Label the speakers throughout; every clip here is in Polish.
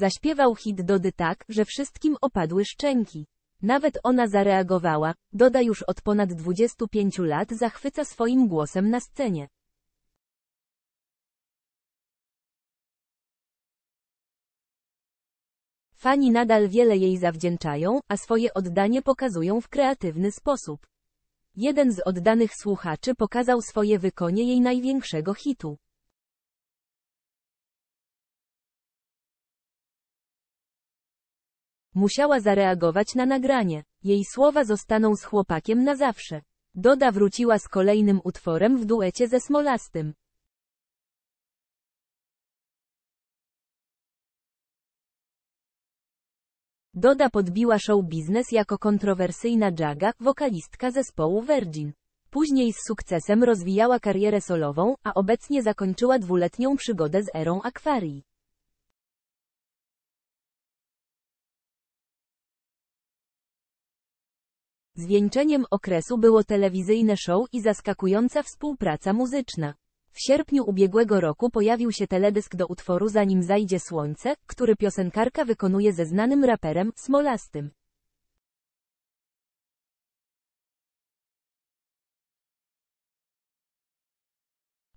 Speaker 1: Zaśpiewał hit Dody tak, że wszystkim opadły szczęki. Nawet ona zareagowała, Doda już od ponad 25 lat zachwyca swoim głosem na scenie. Fani nadal wiele jej zawdzięczają, a swoje oddanie pokazują w kreatywny sposób. Jeden z oddanych słuchaczy pokazał swoje wykonie jej
Speaker 2: największego hitu.
Speaker 1: Musiała zareagować na nagranie. Jej słowa zostaną z chłopakiem na zawsze. Doda wróciła z kolejnym utworem w duecie ze
Speaker 2: Smolastym.
Speaker 1: Doda podbiła show biznes jako kontrowersyjna Jaga, wokalistka zespołu Virgin. Później z sukcesem rozwijała karierę solową, a obecnie zakończyła dwuletnią przygodę z erą akwarii. Zwieńczeniem okresu było telewizyjne show i zaskakująca współpraca muzyczna. W sierpniu ubiegłego roku pojawił się teledysk do utworu Zanim zajdzie słońce, który piosenkarka wykonuje ze znanym raperem, Smolastym.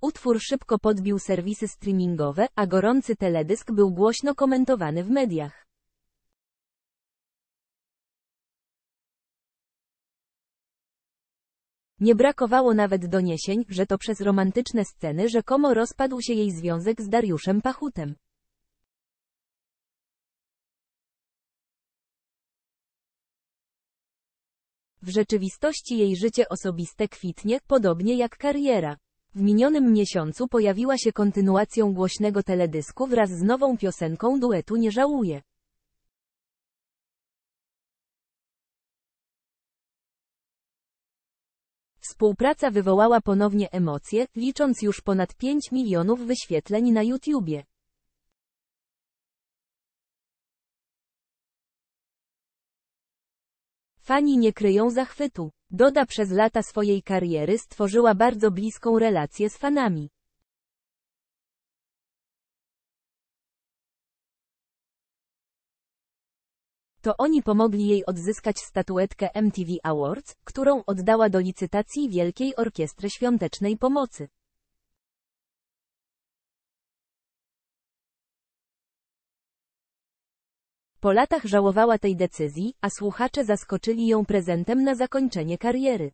Speaker 2: Utwór szybko podbił serwisy streamingowe, a gorący teledysk był głośno komentowany w mediach.
Speaker 1: Nie brakowało nawet doniesień, że to przez romantyczne sceny rzekomo rozpadł się jej związek z Dariuszem Pachutem. W rzeczywistości jej życie osobiste kwitnie, podobnie jak kariera. W minionym miesiącu pojawiła się kontynuacją głośnego teledysku wraz z nową piosenką duetu
Speaker 2: Nie żałuję. Współpraca wywołała ponownie emocje, licząc już ponad 5 milionów wyświetleń na YouTubie. Fani nie kryją zachwytu. Doda przez lata swojej kariery stworzyła bardzo bliską relację z fanami.
Speaker 1: To oni pomogli jej odzyskać statuetkę MTV Awards, którą oddała do licytacji Wielkiej Orkiestry Świątecznej Pomocy.
Speaker 2: Po latach żałowała tej decyzji, a słuchacze zaskoczyli ją prezentem na zakończenie kariery.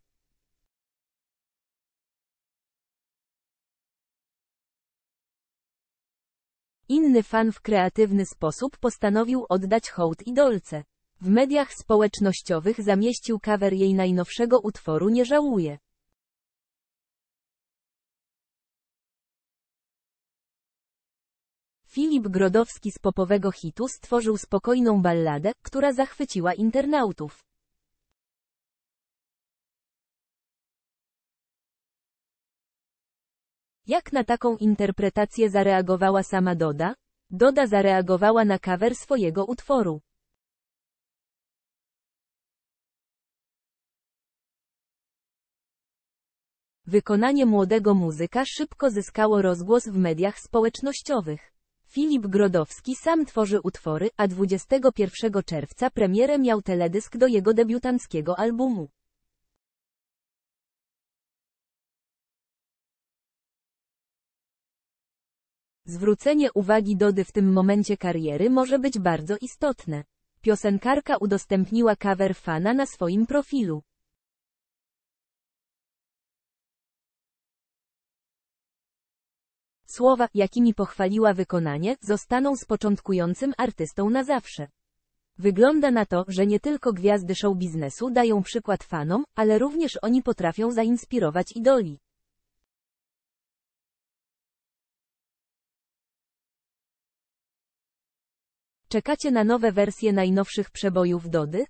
Speaker 1: Inny fan w kreatywny sposób postanowił oddać hołd idolce. W mediach społecznościowych zamieścił cover jej najnowszego utworu Nie żałuję.
Speaker 2: Filip Grodowski z popowego hitu stworzył spokojną balladę, która zachwyciła internautów. Jak na taką interpretację zareagowała sama Doda? Doda zareagowała na kawer swojego utworu.
Speaker 1: Wykonanie młodego muzyka szybko zyskało rozgłos w mediach społecznościowych. Filip Grodowski sam tworzy utwory, a 21 czerwca premierę miał teledysk do jego debiutanckiego albumu. Zwrócenie uwagi Dody w tym momencie kariery może być bardzo istotne. Piosenkarka udostępniła cover fana na swoim profilu. Słowa, jakimi pochwaliła wykonanie, zostaną z początkującym artystą na zawsze. Wygląda na to, że nie tylko gwiazdy show biznesu dają przykład fanom, ale również oni potrafią zainspirować idoli.
Speaker 2: Czekacie na nowe wersje najnowszych przebojów Dody?